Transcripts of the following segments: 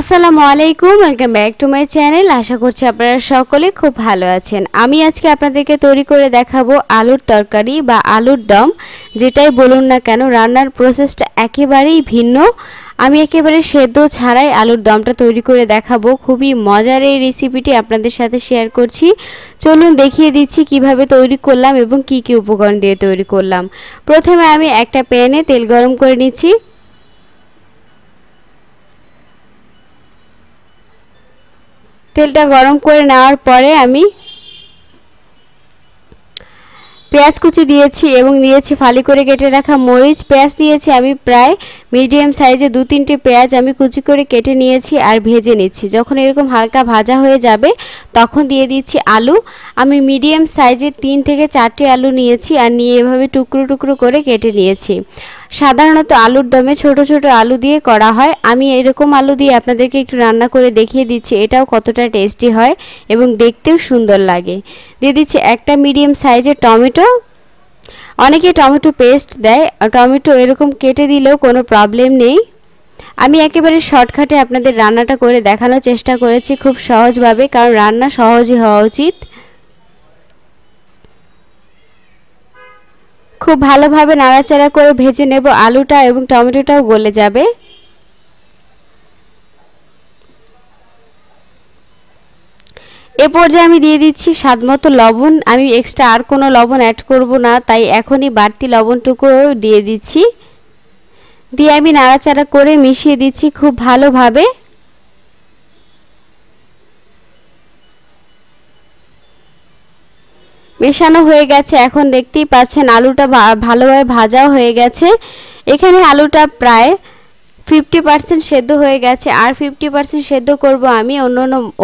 আসসালামু আলাইকুম welcome back to my channel আশা করছি আপনারা সকলে খুব ভালো আছেন আমি আজকে আপনাদেরকে তৈরি করে দেখাবো আলুর তরকারি বা আলুর দম যেটাই বলুন না কেন রান্নার প্রসেসটা একেবারেই ভিন্ন আমি একেবারে সেদ্ধ ছাড়াই আলুর দমটা তৈরি করে দেখাবো খুবই মজার এই রেসিপিটি আপনাদের সাথে শেয়ার করছি চলুন দেখিয়ে দিচ্ছি কিভাবে তৈরি করলাম এবং কি কি উপকরণ দিয়ে তৈরি করলাম প্রথমে আমি একটা প্যানে তেল গরম করে নিচ্ছি তেলটা গরম করে নেওয়ার পরে আমি পেঁয়াজ কুচি দিয়েছি এবং নিয়েছি ফালি করে কেটে রাখা মরিচ পেঁয়াজ নিয়েছি আমি প্রায় মিডিয়াম সাইজে দু তিনটে পেঁয়াজ আমি কুচি করে কেটে নিয়েছি আর ভেজে নিচ্ছি যখন এরকম হালকা ভাজা হয়ে যাবে তখন দিয়ে দিচ্ছি আলু আমি মিডিয়াম সাইজে তিন থেকে চারটে আলু নিয়েছি আর নিয়ে এভাবে টুকরো টুকরো করে কেটে নিয়েছি সাধারণত আলুর দমে ছোট ছোট আলু দিয়ে করা হয় আমি এরকম আলু দিয়ে আপনাদেরকে একটু রান্না করে দেখিয়ে দিচ্ছি এটাও কতটা টেস্টি হয় এবং দেখতেও সুন্দর লাগে দিয়ে দিচ্ছি একটা মিডিয়াম সাইজের টমেটো অনেকে টমেটো পেস্ট দেয় টমেটো এরকম কেটে দিলেও কোনো প্রবলেম নেই আমি একেবারে শর্টকাটে আপনাদের রান্নাটা করে দেখানোর চেষ্টা করেছি খুব সহজভাবে কারণ রান্না সহজই হওয়া উচিত খুব ভালোভাবে নাড়াচাড়া করে ভেজে নেব আলুটা এবং টমেটোটাও গলে যাবে এ পর্যায়ে আমি দিয়ে দিচ্ছি স্বাদ মতো লবণ আমি এক্সট্রা আর কোনো লবণ অ্যাড করব না তাই এখনই বাড়তি লবণটুকুও দিয়ে দিচ্ছি দিয়ে আমি নাড়াচাড়া করে মিশিয়ে দিচ্ছি খুব ভালোভাবে মেশানো হয়ে গেছে এখন দেখতেই পাচ্ছেন আলুটা ভালোভাবে ভাজাও হয়ে গেছে এখানে আলুটা প্রায় ফিফটি পার্সেন্ট সেদ্ধ হয়ে গেছে আর ফিফটি পার্সেন্ট সেদ্ধ করবো আমি অন্য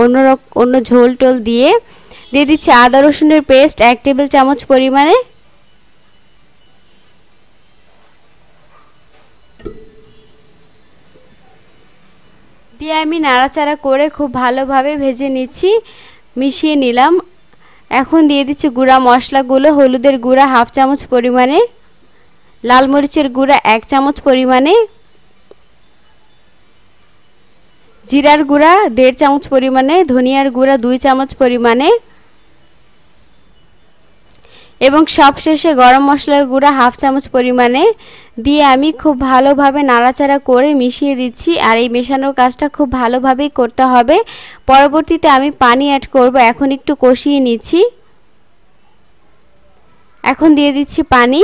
অন্য অন্য ঝোল টোল দিয়ে দিয়ে দিচ্ছি আদা রসুনের পেস্ট এক টেবিল চামচ পরিমাণে দিয়ে আমি নাড়াচাড়া করে খুব ভালোভাবে ভেজে নিচ্ছি মিশিয়ে নিলাম এখন দিয়ে দিচ্ছি গুঁড়া মশলাগুলো হলুদের গুঁড়া হাফ চামচ পরিমাণে লাল মরিচের গুঁড়া এক চামচ পরিমাণে জিরার গুঁড়া দেড় চামচ পরিমাণে ধনিয়ার গুঁড়া দুই চামচ পরিমাণে এবং সবশেষে গরম মশলার গুঁড়া হাফ চামচ পরিমাণে দিয়ে আমি খুব ভালোভাবে নাড়াচাড়া করে মিশিয়ে দিচ্ছি আর এই মেশানোর কাজটা খুব ভালোভাবেই করতে হবে পরবর্তীতে আমি পানি অ্যাড করব এখন একটু কষিয়ে নিচ্ছি এখন দিয়ে দিচ্ছি পানি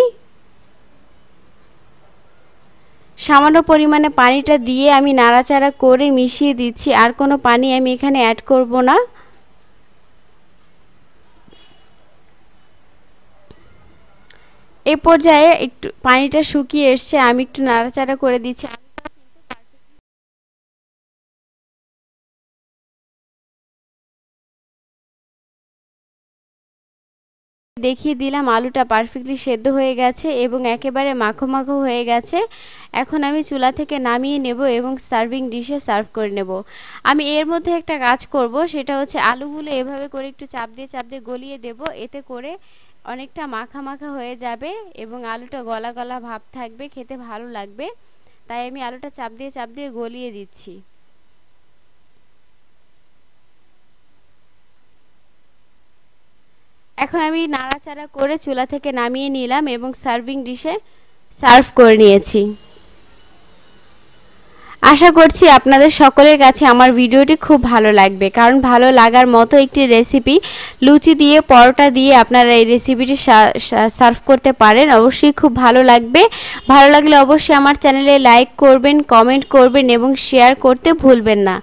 সামান্য পরিমাণে পানিটা দিয়ে আমি নাড়াচাড়া করে মিশিয়ে দিচ্ছি আর কোনো পানি আমি এখানে অ্যাড করব না এ পর্যায়ে একটু পানিটা শুকিয়ে এসছে আমি একটু নাড়াচাড়া করে দিচ্ছি দেখিয়ে দিলাম আলুটা পারফেক্টলি সেদ্ধ হয়ে গেছে এবং একেবারে মাখো মাখো হয়ে গেছে এখন আমি চুলা থেকে নামিয়ে নেব এবং সার্ভিং ডিশে সার্ভ করে নেব আমি এর মধ্যে একটা কাজ করব সেটা হচ্ছে আলুগুলো এভাবে করে একটু চাপ দিয়ে চাপ দিয়ে গলিয়ে দেব এতে করে অনেকটা মাখা মাখা হয়ে যাবে এবং আলুটা গলা গলা ভাব থাকবে খেতে ভালো লাগবে তাই আমি আলুটা চাপ দিয়ে চাপ দিয়ে গলিয়ে দিচ্ছি এখন আমি নাড়াচাড়া করে চুলা থেকে নামিয়ে নিলাম এবং সার্ভিং ডিশে সার্ভ করে নিয়েছি আশা করছি আপনাদের সকলের কাছে আমার ভিডিওটি খুব ভালো লাগবে কারণ ভালো লাগার মতো একটি রেসিপি লুচি দিয়ে পরোটা দিয়ে আপনারা এই রেসিপিটি সার্ভ করতে পারেন অবশ্যই খুব ভালো লাগবে ভালো লাগলে অবশ্যই আমার চ্যানেলে লাইক করবেন কমেন্ট করবেন এবং শেয়ার করতে ভুলবেন না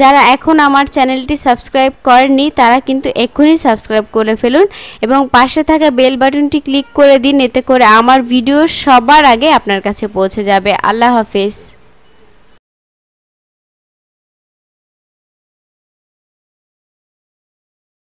যারা এখন আমার চ্যানেলটি সাবস্ক্রাইব করেননি তারা কিন্তু এক্ষুনি সাবস্ক্রাইব করে ফেলুন এবং পাশে থাকা বেল বাটনটি ক্লিক করে দিন এতে করে আমার ভিডিও সবার আগে আপনার কাছে পৌঁছে যাবে আল্লাহ হাফেজ